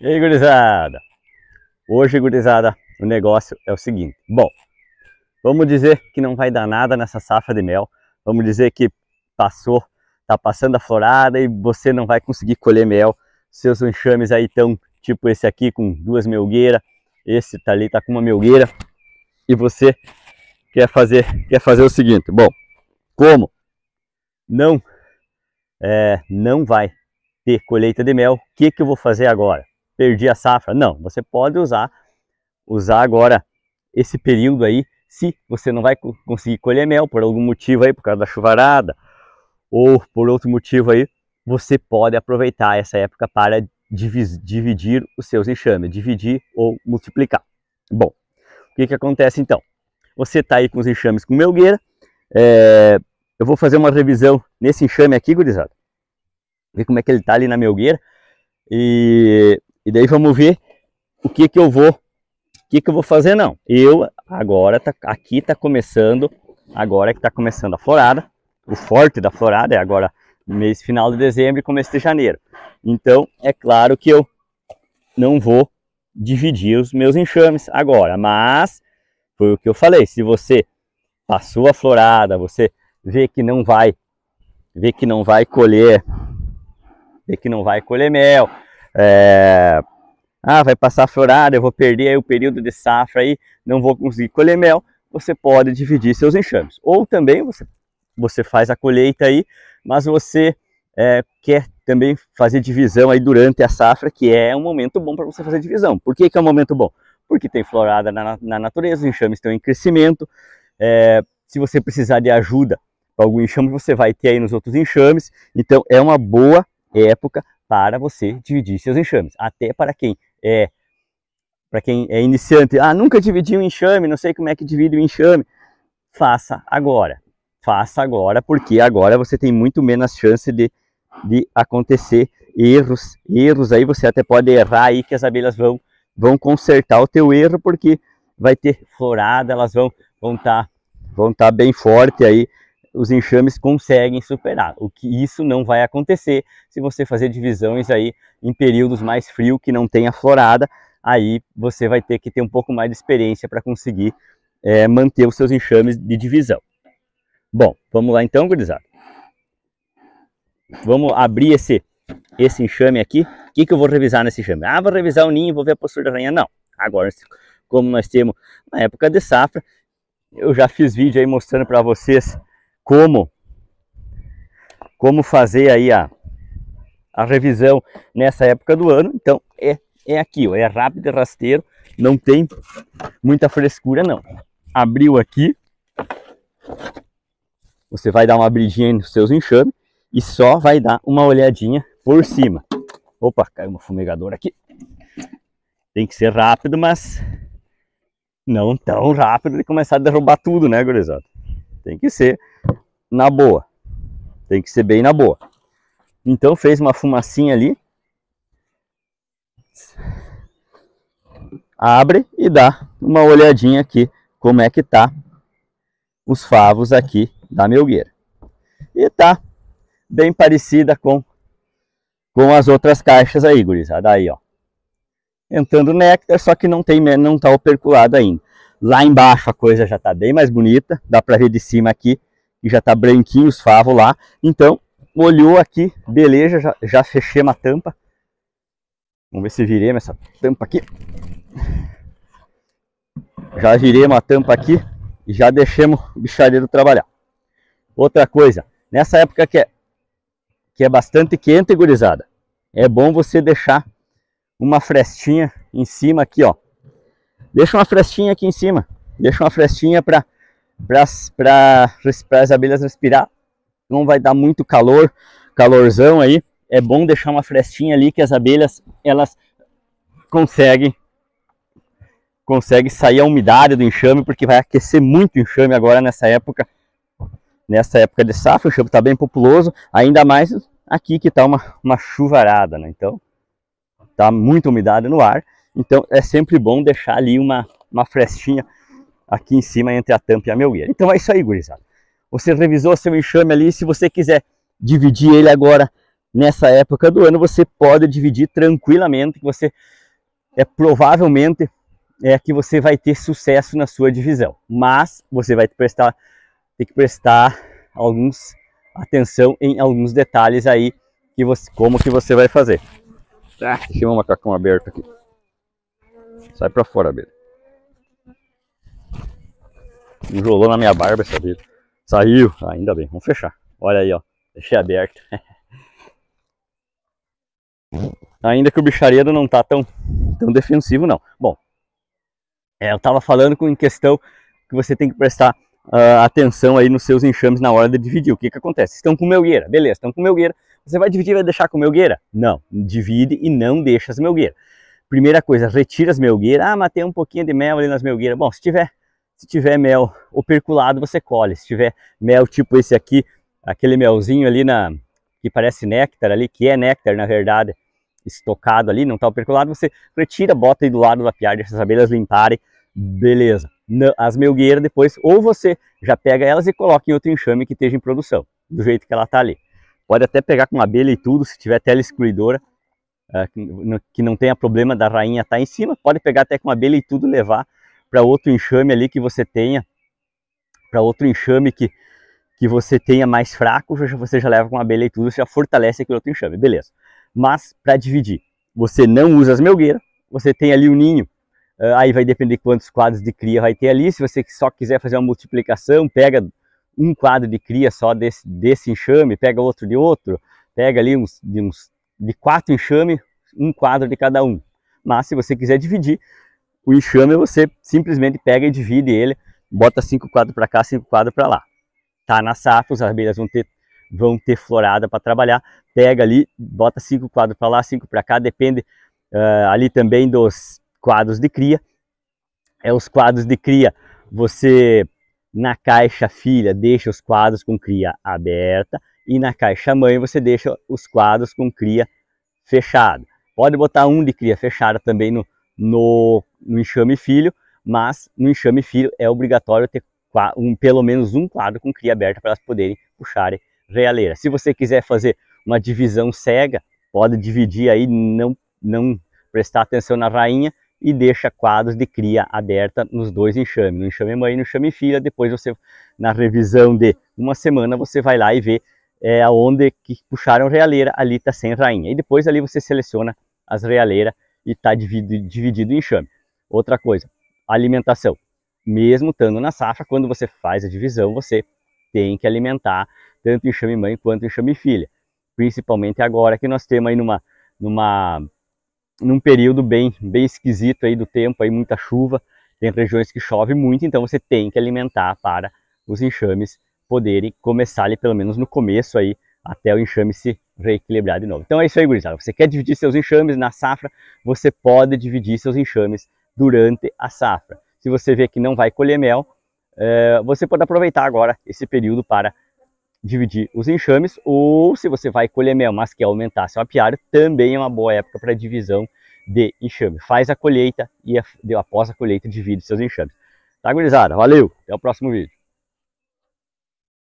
E aí, gurizada? Hoje, gurizada, o negócio é o seguinte. Bom, vamos dizer que não vai dar nada nessa safra de mel. Vamos dizer que passou, tá passando a florada e você não vai conseguir colher mel. Seus enxames aí estão, tipo esse aqui com duas melgueiras. Esse tá ali, tá com uma melgueira. E você quer fazer, quer fazer o seguinte. Bom, como não, é, não vai ter colheita de mel, o que, que eu vou fazer agora? perdi a safra. Não, você pode usar, usar agora esse período aí, se você não vai conseguir colher mel por algum motivo aí, por causa da chuvarada, ou por outro motivo aí, você pode aproveitar essa época para dividir os seus enxames, dividir ou multiplicar. Bom, o que, que acontece então? Você está aí com os enxames com melgueira, é, eu vou fazer uma revisão nesse enxame aqui, gurizada, ver como é que ele está ali na melgueira, e e daí vamos ver o que que eu vou, o que que eu vou fazer não. Eu agora tá, aqui tá começando, agora é que tá começando a florada. O forte da florada é agora mês final de dezembro e começo de janeiro. Então é claro que eu não vou dividir os meus enxames agora, mas foi o que eu falei, se você passou a florada, você vê que não vai, vê que não vai colher, vê que não vai colher mel, é, ah, vai passar a florada, eu vou perder aí o período de safra aí, não vou conseguir colher mel, você pode dividir seus enxames. Ou também você, você faz a colheita aí, mas você é, quer também fazer divisão aí durante a safra, que é um momento bom para você fazer divisão. Por que, que é um momento bom? Porque tem florada na, na natureza, os enxames estão em crescimento. É, se você precisar de ajuda para algum enxame, você vai ter aí nos outros enxames. Então é uma boa época para você dividir seus enxames. Até para quem é para quem é iniciante, ah, nunca dividi um enxame, não sei como é que divide um enxame. Faça agora. Faça agora, porque agora você tem muito menos chance de, de acontecer erros. Erros aí você até pode errar aí que as abelhas vão vão consertar o teu erro porque vai ter florada, elas vão vão estar tá, vão tá bem forte aí os enxames conseguem superar. O que isso não vai acontecer se você fazer divisões aí em períodos mais frios que não tenha florada, aí você vai ter que ter um pouco mais de experiência para conseguir é, manter os seus enxames de divisão. Bom, vamos lá então, gurizada. Vamos abrir esse, esse enxame aqui. O que, que eu vou revisar nesse enxame? Ah, vou revisar o ninho, vou ver a postura da aranha. Não. Agora, como nós temos na época de safra, eu já fiz vídeo aí mostrando para vocês como como fazer aí a, a revisão nessa época do ano. Então é, é aqui, ó, é rápido, e rasteiro, não tem muita frescura não. Abriu aqui, você vai dar uma abridinha nos seus enxames e só vai dar uma olhadinha por cima. Opa, caiu uma fumegadora aqui. Tem que ser rápido, mas não tão rápido de começar a derrubar tudo, né, gurizada? Tem que ser na boa. Tem que ser bem na boa. Então fez uma fumacinha ali. Abre e dá uma olhadinha aqui como é que tá os favos aqui da melgueira. E tá bem parecida com com as outras caixas aí, gurizada. Aí, ó. Entrando néctar, só que não tem né, não tá operculado ainda. Lá embaixo a coisa já está bem mais bonita, dá para ver de cima aqui que já está branquinho os favos lá. Então, molhou aqui, beleza, já, já fechei a tampa. Vamos ver se viremos essa tampa aqui. Já viremos a tampa aqui e já deixamos o bichareiro trabalhar. Outra coisa, nessa época que é, que é bastante quente, gurizada, é bom você deixar uma frestinha em cima aqui, ó, Deixa uma frestinha aqui em cima. Deixa uma frestinha para as abelhas respirar. Não vai dar muito calor, calorzão aí. É bom deixar uma frestinha ali que as abelhas elas conseguem conseguem sair a umidade do enxame porque vai aquecer muito o enxame agora nessa época nessa época de safra o enxame está bem populoso ainda mais aqui que está uma, uma chuvarada né? então está muita umidade no ar então é sempre bom deixar ali uma, uma frestinha aqui em cima entre a tampa e a melgueira. Então é isso aí, gurizada. Você revisou seu enxame ali, se você quiser dividir ele agora nessa época do ano, você pode dividir tranquilamente, que você é provavelmente é que você vai ter sucesso na sua divisão. Mas você vai prestar, ter que prestar alguns atenção em alguns detalhes aí que você, como que você vai fazer. Ah, deixa o macacão aberto aqui. Sai pra fora, abelha. Enrolou na minha barba essa abelha. Saiu, ainda bem. Vamos fechar. Olha aí, ó. Deixei aberto. ainda que o bicharedo não tá tão, tão defensivo, não. Bom, é, eu tava falando com em questão que você tem que prestar uh, atenção aí nos seus enxames na hora de dividir. O que que acontece? Estão com melgueira, beleza, estão com melgueira. Você vai dividir e vai deixar com melgueira? Não, divide e não deixa as melgueiras. Primeira coisa, retira as melgueiras. Ah, mas tem um pouquinho de mel ali nas melgueiras. Bom, se tiver, se tiver mel operculado, você colhe. Se tiver mel tipo esse aqui, aquele melzinho ali na que parece néctar ali, que é néctar na verdade, estocado ali, não está operculado, você retira, bota aí do lado da piada, deixa as abelhas limparem, beleza. As melgueiras depois, ou você já pega elas e coloca em outro enxame que esteja em produção, do jeito que ela está ali. Pode até pegar com abelha e tudo, se tiver tela excluidora, é, que não tenha problema da rainha estar tá em cima, pode pegar até com uma abelha e tudo levar para outro enxame ali que você tenha, para outro enxame que, que você tenha mais fraco, você já leva com a abelha e tudo, já fortalece aquele outro enxame, beleza. Mas para dividir, você não usa as melgueiras, você tem ali o um ninho, eh, aí vai depender quantos quadros de cria vai ter ali, se você só quiser fazer uma multiplicação, pega um quadro de cria só desse, desse enxame, pega outro de outro, pega ali uns, de uns de quatro enxame, um quadro de cada um. Mas se você quiser dividir o enxame, você simplesmente pega e divide ele, bota cinco quadros para cá, cinco quadros para lá. Tá na safra, as abelhas vão ter vão ter florada para trabalhar. Pega ali, bota cinco quadros para lá, cinco para cá, depende uh, ali também dos quadros de cria. É os quadros de cria, você na caixa filha deixa os quadros com cria aberta, e na caixa mãe você deixa os quadros com cria fechada. Pode botar um de cria fechada também no, no, no enxame filho, mas no enxame filho é obrigatório ter um, pelo menos um quadro com cria aberta para elas poderem puxarem realeira. Se você quiser fazer uma divisão cega, pode dividir aí, não, não prestar atenção na rainha e deixa quadros de cria aberta nos dois enxames, no enxame mãe e no enxame filha. Depois você, na revisão de uma semana, você vai lá e vê é aonde que puxaram realeira, ali está sem rainha. E depois ali você seleciona as realeiras e está dividido, dividido em enxame. Outra coisa, alimentação. Mesmo estando na safra, quando você faz a divisão, você tem que alimentar tanto enxame mãe quanto enxame filha. Principalmente agora que nós temos aí numa, numa, num período bem, bem esquisito aí do tempo, aí muita chuva, tem regiões que chove muito, então você tem que alimentar para os enxames poderem começar ali, pelo menos no começo aí, até o enxame se reequilibrar de novo. Então é isso aí, gurizada. Você quer dividir seus enxames na safra, você pode dividir seus enxames durante a safra. Se você vê que não vai colher mel, é, você pode aproveitar agora esse período para dividir os enxames, ou se você vai colher mel, mas quer aumentar seu apiário, também é uma boa época para divisão de enxame. Faz a colheita e após a colheita divide seus enxames. Tá, gurizada? Valeu! Até o próximo vídeo.